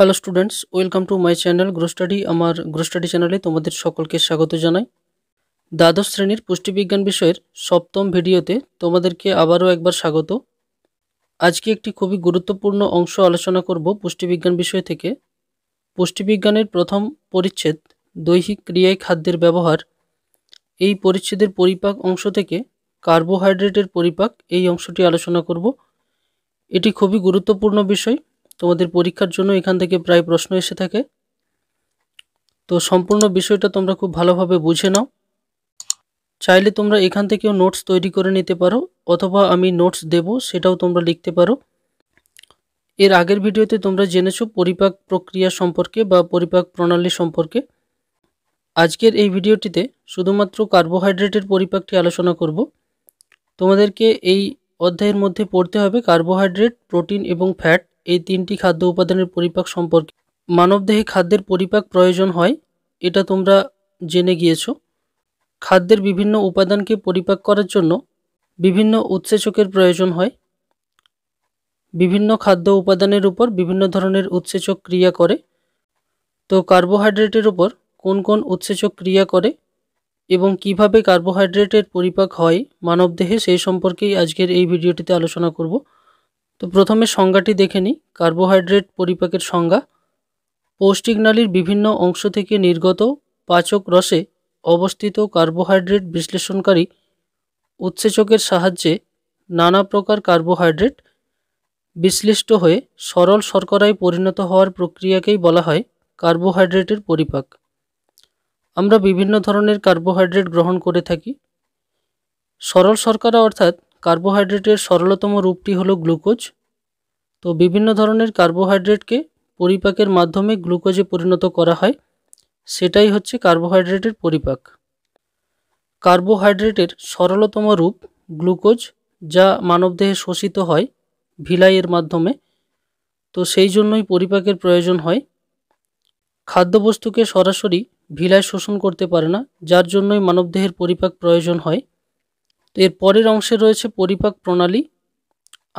hello students welcome to my channel study আমার study চ্যানেলে তোমাদের সকলকে স্বাগত জানাই দ্বাদশ শ্রেণীর পুষ্টিবিজ্ঞান বিষয়ের সপ্তম ভিডিওতে তোমাদেরকে আবারও একবার স্বাগত আজকে একটি খুবই গুরুত্বপূর্ণ অংশ আলোচনা করব পুষ্টিবিজ্ঞান বিষয় থেকে পুষ্টিবিজ্ঞানের প্রথম পরিচ্ছেদ দৈহিক ক্রিয়ায় খাদ্যের ব্যবহার এই পরিচ্ছেদের পরিপাক অংশ থেকে কার্বোহাইড্রেটের পরিপাক এই অংশটি আলোচনা করব এটি খুবই গুরুত্বপূর্ণ বিষয় তোমাদের পরীক্ষার জন্য এখান থেকে প্রায় প্রশ্ন এসে থাকে তো সম্পূর্ণ বিষয়টা তোমরা খুব ভালোভাবে বুঝে নাও চাইলে তোমরা এখান থেকেও নোটস তৈরি করে নিতে পারো অথবা আমি নোটস দেব সেটাও তোমরা লিখতে পারো এর আগের ভিডিওতে তোমরা জেনেছো পরিপাক প্রক্রিয়া সম্পর্কে বা পরিপাক প্রণালী সম্পর্কে আজকের এই ভিডিওটিতে শুধুমাত্র কার্বোহাইড্রেটের পরিপাকটি আলোচনা করব তোমাদেরকে এই অধ্যায়ের মধ্যে পড়তে হবে কার্বোহাইড্রেট প্রোটিন এবং ফ্যাট এই তিনটি খাদ্য উপাদানের পরিপাক সম্পর্কে মানবদেহে খাদ্যের পরিপাক প্রয়োজন হয় এটা তোমরা জেনে গিয়েছো খাদ্যের বিভিন্ন উপাদানকে পরিপাক করার জন্য বিভিন্ন উৎসেচকের প্রয়োজন হয় বিভিন্ন খাদ্য উপাদানের উপর বিভিন্ন ধরনের উৎসেচক ক্রিয়া করে তো কার্বোহাইড্রেটের উপর কোন কোন উৎসেচক ক্রিয়া করে এবং কিভাবে কার্বোহাইড্রেটের পরিপাক হয় মানবদেহে সেই সম্পর্কেই আজকের এই ভিডিওটিতে আলোচনা করব তো প্রথমে সংজ্ঞাটি দেখে নিই কার্বোহাইড্রেট পরিপাকের সংজ্ঞা পৌষ্টিক নালীর বিভিন্ন অংশ থেকে নির্গত পাচক রসে অবস্থিত কার্বোহাইড্রেট বিশ্লেষণকারী উৎসেচকের সাহায্যে নানা প্রকার কার্বোহাইড্রেট বিশ্লিষ্ট হয়ে সরল শর্করায় পরিণত হওয়ার প্রক্রিয়াকেই বলা হয় কার্বোহাইড্রেটের পরিপাক আমরা বিভিন্ন ধরনের কার্বোহাইড্রেট গ্রহণ করে থাকি সরল শর্করা অর্থাৎ কার্বোহাইড্রেটের সরলতম রূপটি হলো গ্লুকোজ তো বিভিন্ন ধরনের কার্বোহাইড্রেটকে পরিপাকের মাধ্যমে গ্লুকোজে পরিণত করা হয় সেটাই হচ্ছে কার্বোহাইড্রেটের পরিপাক কার্বোহাইড্রেটের সরলতম রূপ গ্লুকোজ যা মানবদেহে শোষিত হয় ভিলাইয়ের মাধ্যমে তো সেই জন্যই পরিপাকের প্রয়োজন হয় খাদ্যবস্তুকে সরাসরি ভিলায় শোষণ করতে পারে না যার জন্যই মানবদেহের পরিপাক প্রয়োজন হয় তো এর পরের অংশে রয়েছে পরিপাক প্রণালী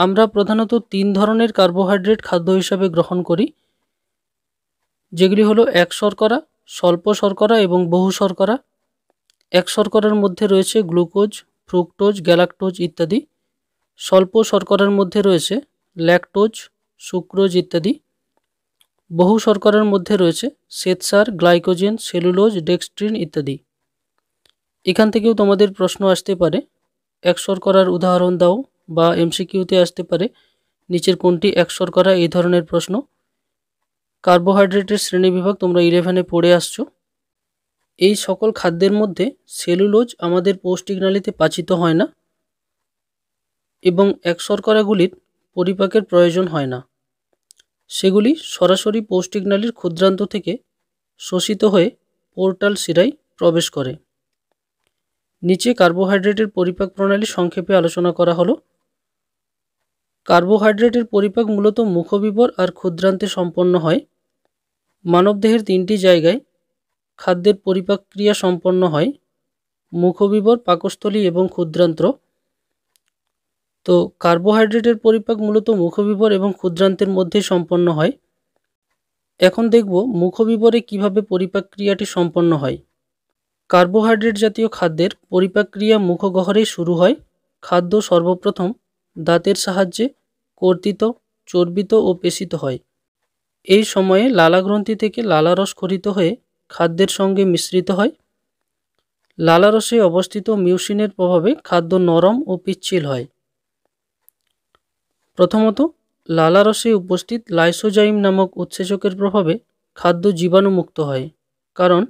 আমরা প্রধানত তিন ধরনের কার্বোহাইড্রেট খাদ্য হিসাবে গ্রহণ করি যেগুলি হলো এক শর্করা স্বল্প শর্করা এবং বহু শর্করা এক শর্করার মধ্যে রয়েছে গ্লুকোজ ফ্রুক্টোজ গ্যালাক্টোজ ইত্যাদি স্বল্প শর্করার মধ্যে রয়েছে ল্যাকটোজ সুক্রোজ ইত্যাদি বহু শর্করার মধ্যে রয়েছে শ্বেতসার গ্লাইকোজেন সেলুলোজ ডেক্সট্রিন ইত্যাদি এখান থেকেও তোমাদের প্রশ্ন আসতে পারে এক করার উদাহরণ দাও বা এমসিকিউতে আসতে পারে নিচের কোনটি এক শর্করা এই ধরনের প্রশ্ন কার্বোহাইড্রেটের শ্রেণীবিভাগ তোমরা ইলেভেনে পড়ে আসছো এই সকল খাদ্যের মধ্যে সেলুলোজ আমাদের পৌষ্টিক নালীতে পাচিত হয় না এবং এক শর্করাগুলির পরিপাকের প্রয়োজন হয় না সেগুলি সরাসরি পৌষ্টিক নালীর ক্ষুদ্রান্ত থেকে শোষিত হয়ে পোর্টাল শিরায় প্রবেশ করে নিচে কার্বোহাইড্রেটের পরিপাক প্রণালী সংক্ষেপে আলোচনা করা হলো কার্বোহাইড্রেটের পরিপাক মূলত মুখবিবর আর ক্ষুদ্রান্তে সম্পন্ন হয় মানবদেহের তিনটি জায়গায় খাদ্যের পরিপাক ক্রিয়া সম্পন্ন হয় মুখবিবর পাকস্থলী এবং ক্ষুদ্রান্ত্র তো কার্বোহাইড্রেটের পরিপাক মূলত মুখবিবর এবং ক্ষুদ্রান্তের মধ্যে সম্পন্ন হয় এখন দেখব মুখবিবরে কিভাবে পরিপাক ক্রিয়াটি সম্পন্ন হয় কার্বোহাইড্রেট জাতীয় খাদ্যের পরিপাক্রিয়া মুখগহরে শুরু হয় খাদ্য সর্বপ্রথম দাঁতের সাহায্যে কর্তিত চর্বিত ও পেশিত হয় এই সময়ে লালাগ্রন্থি থেকে লালারস খরিত হয়ে খাদ্যের সঙ্গে মিশ্রিত হয় লালারসে অবস্থিত মিউসিনের প্রভাবে খাদ্য নরম ও পিচ্ছিল হয় প্রথমত লালারসে উপস্থিত লাইসোজাইম নামক উৎসেচকের প্রভাবে খাদ্য জীবাণুমুক্ত হয় কারণ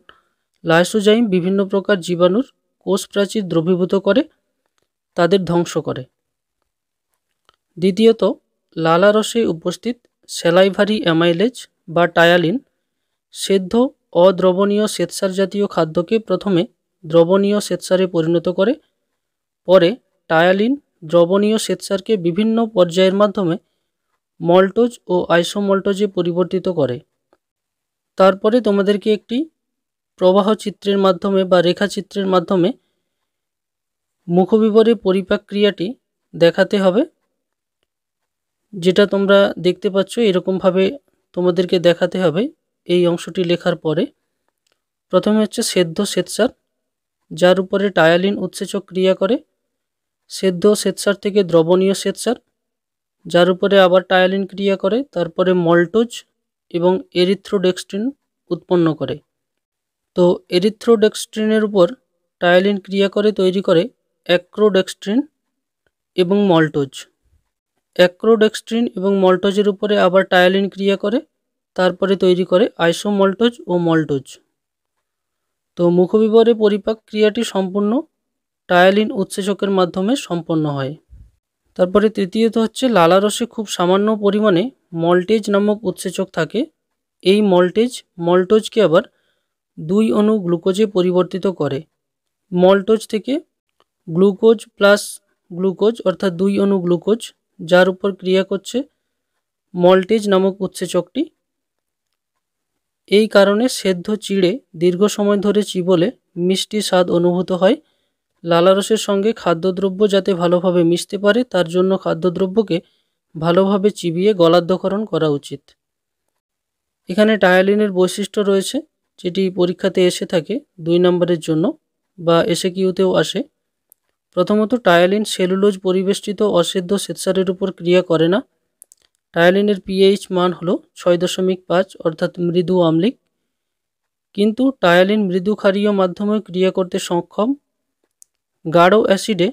লাইসোজাইম বিভিন্ন প্রকার জীবাণুর কোষ প্রাচীর দ্রবীভূত করে তাদের ধ্বংস করে দ্বিতীয়ত লালারসে উপস্থিত স্যালাইভারি অ্যামাইলেজ বা টায়ালিন সেদ্ধ অদ্রবণীয় শ্বেতসার জাতীয় খাদ্যকে প্রথমে দ্রবণীয় শ্বেতসারে পরিণত করে পরে টায়ালিন দ্রবণীয় শ্বেতসারকে বিভিন্ন পর্যায়ের মাধ্যমে মল্টোজ ও আইসোমল্টোজে পরিবর্তিত করে তারপরে তোমাদেরকে একটি প্রবাহ চিত্রের মাধ্যমে বা রেখাচিত্রের মাধ্যমে মুখবিবরে পরিপাক ক্রিয়াটি দেখাতে হবে যেটা তোমরা দেখতে পাচ্ছ এরকমভাবে তোমাদেরকে দেখাতে হবে এই অংশটি লেখার পরে প্রথমে হচ্ছে সেদ্ধ শ্বেতসার যার উপরে টায়ালিন উৎসেচক ক্রিয়া করে সেদ্ধ শ্বেতসার থেকে দ্রবণীয় স্বেচ্ছার যার উপরে আবার টায়ালিন ক্রিয়া করে তারপরে মল্টোজ এবং এরিথ্রোডেক্সটিন উৎপন্ন করে তো এরিথ্রোডেক্সট্রিনের উপর টায়ালিন ক্রিয়া করে তৈরি করে অ্যাক্রোডেক্সট্রিন এবং মল্টোজ অ্যাক্রোডেক্সট্রিন এবং মল্টোজের উপরে আবার টায়ালিন ক্রিয়া করে তারপরে তৈরি করে আইসোমল্টোজ ও মল্টোজ তো মুখবিবরে পরিপাক ক্রিয়াটি সম্পূর্ণ টায়ালিন উৎসেচকের মাধ্যমে সম্পন্ন হয় তারপরে তৃতীয়ত হচ্ছে লালারসে খুব সামান্য পরিমাণে মল্টেজ নামক উৎসেচক থাকে এই মল্টেজ মল্টোজকে আবার দুই অণু গ্লুকোজে পরিবর্তিত করে মল্টোজ থেকে গ্লুকোজ প্লাস গ্লুকোজ অর্থাৎ দুই অণু গ্লুকোজ যার উপর ক্রিয়া করছে মল্টেজ নামক উৎসেচকটি এই কারণে সেদ্ধ চিড়ে দীর্ঘ সময় ধরে চিবলে মিষ্টি স্বাদ অনুভূত হয় লালারসের সঙ্গে খাদ্যদ্রব্য যাতে ভালোভাবে মিশতে পারে তার জন্য খাদ্যদ্রব্যকে ভালোভাবে চিবিয়ে গলাধ্যকরণ করা উচিত এখানে টায়ালিনের বৈশিষ্ট্য রয়েছে যেটি পরীক্ষাতে এসে থাকে দুই নম্বরের জন্য বা এসে কিউতেও আসে প্রথমত টায়ালিন সেলুলোজ পরিবেষ্টিত অসেদ্ধ স্বেচ্ছারের উপর ক্রিয়া করে না টায়ালিনের পিএইচ মান হলো ছয় দশমিক পাঁচ অর্থাৎ মৃদু আম্লিক কিন্তু টায়ালিন মৃদু ক্ষারীয় মাধ্যমে ক্রিয়া করতে সক্ষম গাঢ় অ্যাসিডে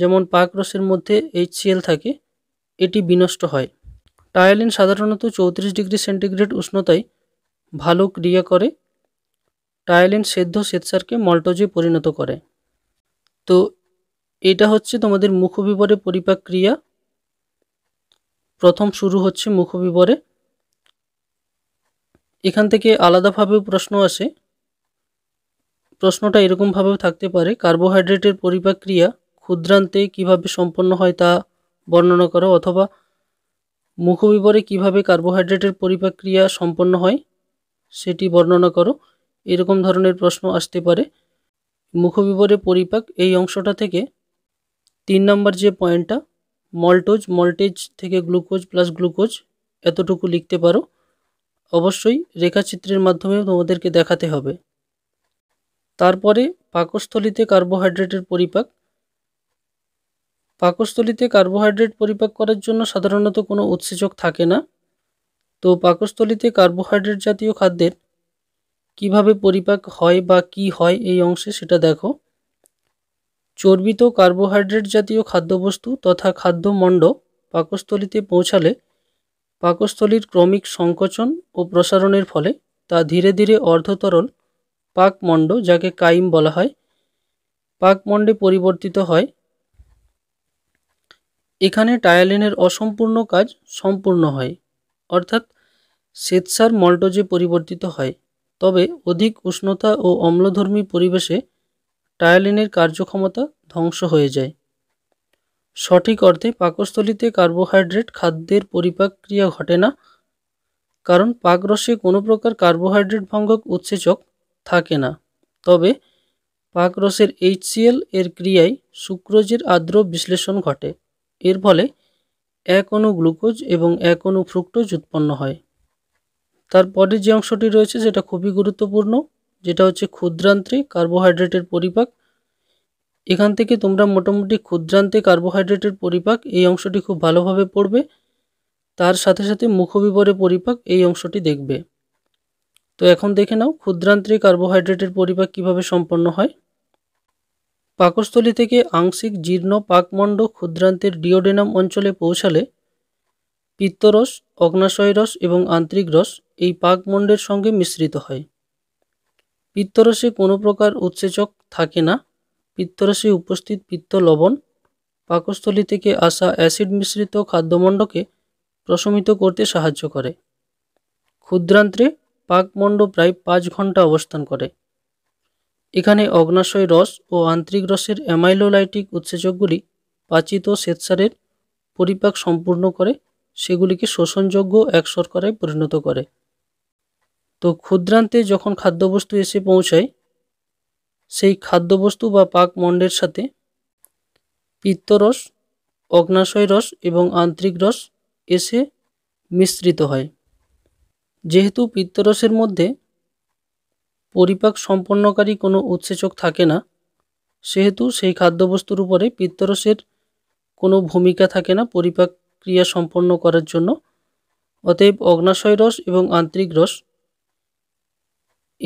যেমন পাকরসের মধ্যে এইচসিএল থাকে এটি বিনষ্ট হয় টায়ালিন সাধারণত চৌত্রিশ ডিগ্রি সেন্টিগ্রেড উষ্ণতায় ভালো ক্রিয়া করে টায়ালিন সেদ্ধ শ্বেতসারকে মল্টোজে পরিণত করে তো এটা হচ্ছে তোমাদের মুখবিবরে পরিপাক ক্রিয়া প্রথম শুরু হচ্ছে মুখবিবরে এখান থেকে আলাদাভাবে প্রশ্ন আসে প্রশ্নটা এরকমভাবেও থাকতে পারে কার্বোহাইড্রেটের পরিপাক ক্রিয়া ক্ষুদ্রান্তে কিভাবে সম্পন্ন হয় তা বর্ণনা করো অথবা মুখবিবরে কিভাবে কার্বোহাইড্রেটের পরিপাক ক্রিয়া সম্পন্ন হয় সেটি বর্ণনা করো এরকম ধরনের প্রশ্ন আসতে পারে মুখবিবরে পরিপাক এই অংশটা থেকে তিন নম্বর যে পয়েন্টটা মল্টোজ মল্টেজ থেকে গ্লুকোজ প্লাস গ্লুকোজ এতটুকু লিখতে পারো অবশ্যই রেখাচিত্রের মাধ্যমে তোমাদেরকে দেখাতে হবে তারপরে পাকস্থলিতে কার্বোহাইড্রেটের পরিপাক পাকস্থলিতে কার্বোহাইড্রেট পরিপাক করার জন্য সাধারণত কোনো উৎসেচক থাকে না তো পাকস্থলিতে কার্বোহাইড্রেট জাতীয় খাদ্যের কিভাবে পরিপাক হয় বা কি হয় এই অংশে সেটা দেখো চর্বিত কার্বোহাইড্রেট জাতীয় খাদ্যবস্তু তথা খাদ্যমণ্ড পাকস্থলিতে পৌঁছালে পাকস্থলীর ক্রমিক সংকোচন ও প্রসারণের ফলে তা ধীরে ধীরে অর্ধতরল পাকমণ্ড যাকে কাইম বলা হয় পাকমণ্ডে পরিবর্তিত হয় এখানে টায়ালিনের অসম্পূর্ণ কাজ সম্পূর্ণ হয় অর্থাৎ শ্বেতসার মল্টজে পরিবর্তিত হয় তবে অধিক উষ্ণতা ও অম্লধর্মী পরিবেশে টায়ালিনের কার্যক্ষমতা ধ্বংস হয়ে যায় সঠিক অর্থে পাকস্থলিতে কার্বোহাইড্রেট খাদ্যের পরিপাক ক্রিয়া ঘটে না কারণ পাকরসে কোনো প্রকার কার্বোহাইড্রেট ভঙ্গক উৎসেচক থাকে না তবে পাকরসের এইচসিএল এর ক্রিয়ায় সুক্রোজের আর্দ্র বিশ্লেষণ ঘটে এর ফলে এক অনু গ্লুকোজ এবং এক অনু ফ্রুক্টোজ উৎপন্ন হয় তারপরে যে অংশটি রয়েছে সেটা খুবই গুরুত্বপূর্ণ যেটা হচ্ছে ক্ষুদ্রান্তে কার্বোহাইড্রেটের পরিপাক এখান থেকে তোমরা মোটামুটি ক্ষুদ্রান্তে কার্বোহাইড্রেটের পরিপাক এই অংশটি খুব ভালোভাবে পড়বে তার সাথে সাথে মুখবিবরে পরিপাক এই অংশটি দেখবে তো এখন দেখে নাও ক্ষুদ্রান্তে কার্বোহাইড্রেটের পরিপাক কিভাবে সম্পন্ন হয় পাকস্থলী থেকে আংশিক জীর্ণ পাকমণ্ড ক্ষুদ্রান্তের ডিওডেনাম অঞ্চলে পৌঁছালে পিত্তরস অগ্নাশয় রস এবং আন্তরিক রস এই পাকমণ্ডের সঙ্গে মিশ্রিত হয় পিত্তরসে কোনো প্রকার উৎসেচক থাকে না পিত্তরসে উপস্থিত পিত্ত লবণ পাকস্থলী থেকে আসা অ্যাসিড মিশ্রিত খাদ্যমণ্ডকে প্রশমিত করতে সাহায্য করে ক্ষুদ্রান্ত্রে পাকমণ্ড প্রায় পাঁচ ঘন্টা অবস্থান করে এখানে অগ্নাশয় রস ও আন্তরিক রসের অ্যামাইলোলাইটিক উৎসেচকগুলি পাচিত শ্বেতসারের পরিপাক সম্পূর্ণ করে সেগুলিকে শোষণযোগ্য এক শর্করায় পরিণত করে তো ক্ষুদ্রান্তে যখন খাদ্যবস্তু এসে পৌঁছায় সেই খাদ্যবস্তু বা পাকমণ্ডের সাথে পিত্তরস অগ্নাশয় রস এবং আন্তরিক রস এসে মিশ্রিত হয় যেহেতু পিত্তরসের মধ্যে পরিপাক সম্পন্নকারী কোনো উৎসেচক থাকে না সেহেতু সেই খাদ্যবস্তুর উপরে পিত্তরসের কোনো ভূমিকা থাকে না পরিপাক ক্রিয়া সম্পন্ন করার জন্য অতএব অগ্নাশয় রস এবং আন্তরিক রস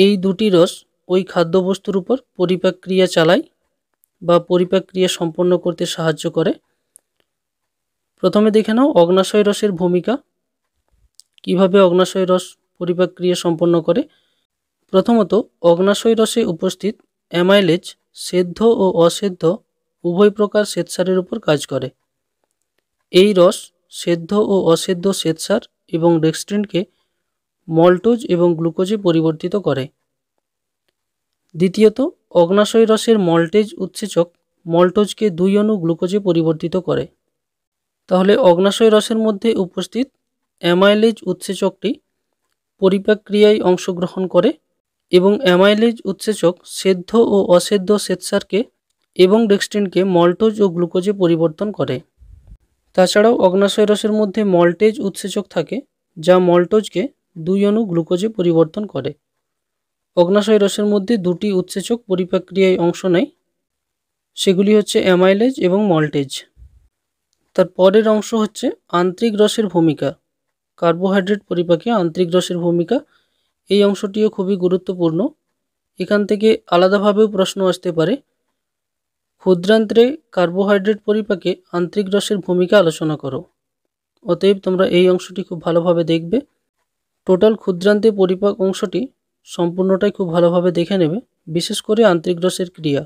এই দুটি রস ওই খাদ্যবস্তুর উপর পরিপাক ক্রিয়া চালায় বা পরিপাক ক্রিয়া সম্পন্ন করতে সাহায্য করে প্রথমে দেখে নাও অগ্নাশয় রসের ভূমিকা কিভাবে অগ্নাশয় রস পরিপাক ক্রিয়া সম্পন্ন করে প্রথমত অগ্নাশয় রসে উপস্থিত অ্যামাইলেজ সেদ্ধ ও অসেদ্ধ উভয় প্রকার শ্বেতসারের উপর কাজ করে এই রস সেদ্ধ ও অসেদ্ধ শ্বেতসার এবং ডেক্সট্রিনকে মল্টোজ এবং গ্লুকোজে পরিবর্তিত করে দ্বিতীয়ত অগ্নাশয় রসের মল্টেজ উৎসেচক মল্টোজকে দুই অণু গ্লুকোজে পরিবর্তিত করে তাহলে অগ্নাশয় রসের মধ্যে উপস্থিত অ্যামাইলেজ উৎসেচকটি পরিপাক্রিয়ায় অংশগ্রহণ করে এবং অ্যামাইলেজ উৎসেচক সেদ্ধ ও অসেদ্ধ শ্বেতসারকে এবং ডেক্সটিনকে মল্টোজ ও গ্লুকোজে পরিবর্তন করে তাছাড়াও অগ্নাশয় রসের মধ্যে মল্টেজ উৎসেচক থাকে যা মল্টোজকে দুই অণু গ্লুকোজে পরিবর্তন করে অগ্নাশয় রসের মধ্যে দুটি উৎসেচক পরিপ্রক্রিয়ায় অংশ নেয় সেগুলি হচ্ছে অ্যামাইলেজ এবং মল্টেজ তার পরের অংশ হচ্ছে আন্তরিক রসের ভূমিকা কার্বোহাইড্রেট পরিপাকে আন্তরিক রসের ভূমিকা এই অংশটিও খুবই গুরুত্বপূর্ণ এখান থেকে আলাদাভাবেও প্রশ্ন আসতে পারে ক্ষুদ্রান্ত্রে কার্বোহাইড্রেট পরিপাকে আন্তরিক রসের ভূমিকা আলোচনা করো অতএব তোমরা এই অংশটি খুব ভালোভাবে দেখবে টোটাল ক্ষুদ্রান্তে পরিপাক অংশটি সম্পূর্ণটাই খুব ভালোভাবে দেখে নেবে বিশেষ করে আন্তরিক রসের ক্রিয়া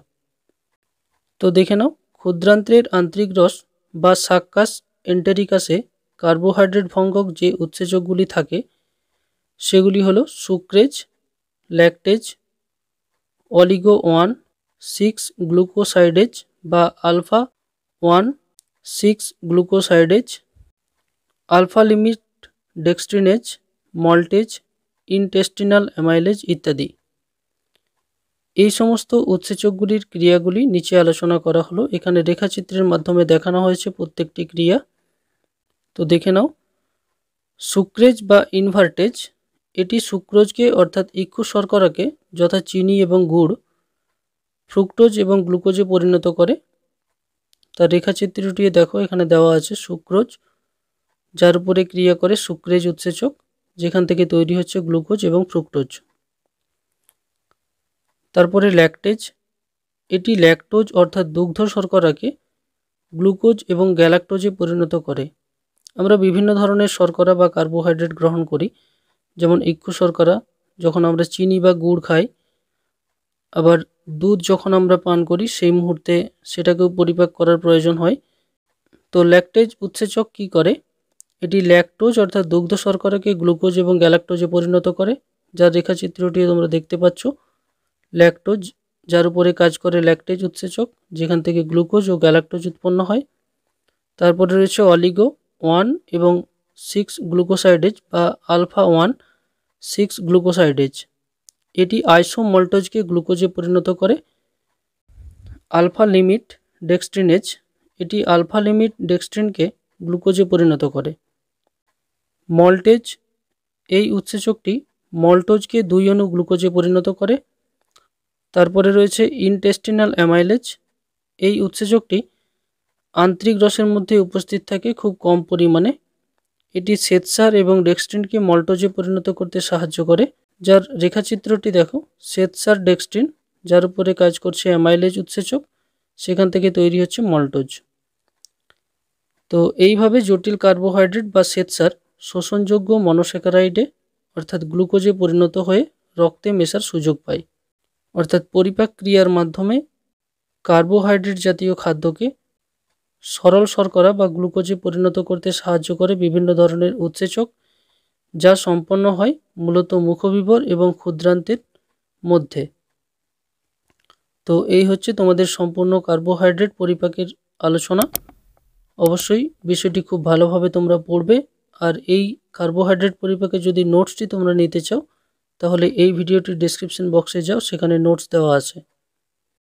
তো দেখে নাও ক্ষুদ্রান্তের আন্তরিক রস বা সাক্কাস এন্টারিকাসে কার্বোহাইড্রেট ভঙ্গক যে উৎসেচকগুলি থাকে সেগুলি হলো sucrase lactase oligo one six glucosidase বা alpha one six glucosidase alpha limit dextrinase maltase intestinal amylase ইত্যাদি এই সমস্ত উৎসেচকগুলির ক্রিয়াগুলি নিচে আলোচনা করা হলো এখানে রেখাচিত্রের মাধ্যমে দেখানো হয়েছে প্রত্যেকটি ক্রিয়া তো দেখে নাও সুক্রেজ বা ইনভার্টেজ এটি সুক্রোজকে অর্থাৎ ইক্ষু শর্করাকে যথা চিনি এবং গুড় ফ্রুক্টোজ এবং গ্লুকোজে পরিণত করে তার রেখাচিত্রটি দেখো এখানে দেওয়া আছে সুক্রোজ যার উপরে ক্রিয়া করে সুক্রেজ উৎসেচক যেখান থেকে তৈরি হচ্ছে গ্লুকোজ এবং ফ্রুক্টোজ তারপরে ল্যাকটেজ এটি ল্যাকটোজ অর্থাৎ দুগ্ধ শর্করাকে গ্লুকোজ এবং গ্যালাক্টোজে পরিণত করে আমরা বিভিন্ন ধরনের শর্করা বা কার্বোহাইড্রেট গ্রহণ করি যেমন ইক্ষু শর্করা যখন আমরা চিনি বা গুড় খাই আবার দুধ যখন আমরা পান করি সেই মুহূর্তে সেটাকেও পরিপাক করার প্রয়োজন হয় তো ল্যাকটেজ উৎসেচক কি করে এটি ল্যাকটোজ অর্থাৎ দুগ্ধ শর্করাকে গ্লুকোজ এবং গ্যালাক্টোজে পরিণত করে যার রেখাচিত্রটি তোমরা দেখতে পাচ্ছ ল্যাকটোজ যার উপরে কাজ করে ল্যাকটেজ উৎসেচক যেখান থেকে গ্লুকোজ ও গ্যালাক্টোজ উৎপন্ন হয় তারপরে রয়েছে অলিগো ওয়ান এবং সিক্স গ্লুকোসাইডেজ বা আলফা ওয়ান সিক্স গ্লুকোসাইডেজ এটি আইসোমল্টোজকে গ্লুকোজে পরিণত করে আলফা লিমিট ডেক্সট্রিনেজ এটি আলফা লিমিট ডেক্সট্রিনকে গ্লুকোজে পরিণত করে মল্টেজ এই উৎসেচকটি মল্টোজকে দুই অণু গ্লুকোজে পরিণত করে তারপরে রয়েছে ইনটেস্টিনাল অ্যামাইলেজ এই উৎসেচকটি আন্তরিক রসের মধ্যে উপস্থিত থাকে খুব কম পরিমাণে এটি শ্বেতসার এবং ডেক্সট্রিনকে মল্টোজে পরিণত করতে সাহায্য করে যার রেখাচিত্রটি দেখো শ্বেতসার ডেক্সটিন যার উপরে কাজ করছে অ্যামাইলেজ উৎসেচক সেখান থেকে তৈরি হচ্ছে মল্টোজ তো এইভাবে জটিল কার্বোহাইড্রেট বা শ্বেতসার শোষণযোগ্য মনোস্যাকারাইডে অর্থাৎ গ্লুকোজে পরিণত হয়ে রক্তে মেশার সুযোগ পায় অর্থাৎ পরিপাক ক্রিয়ার মাধ্যমে কার্বোহাইড্রেট জাতীয় খাদ্যকে সরল শর্করা বা গ্লুকোজে পরিণত করতে সাহায্য করে বিভিন্ন ধরনের উৎসেচক যা সম্পন্ন হয় মূলত মুখবিবর এবং ক্ষুদ্রান্তের মধ্যে তো এই হচ্ছে তোমাদের সম্পূর্ণ কার্বোহাইড্রেট পরিপাকের আলোচনা অবশ্যই বিষয়টি খুব ভালোভাবে তোমরা পড়বে আর এই কার্বোহাইড্রেট পরিপাকে যদি নোটসটি তোমরা নিতে চাও তাহলে এই ভিডিওটির ডিসক্রিপশন বক্সে যাও সেখানে নোটস দেওয়া আছে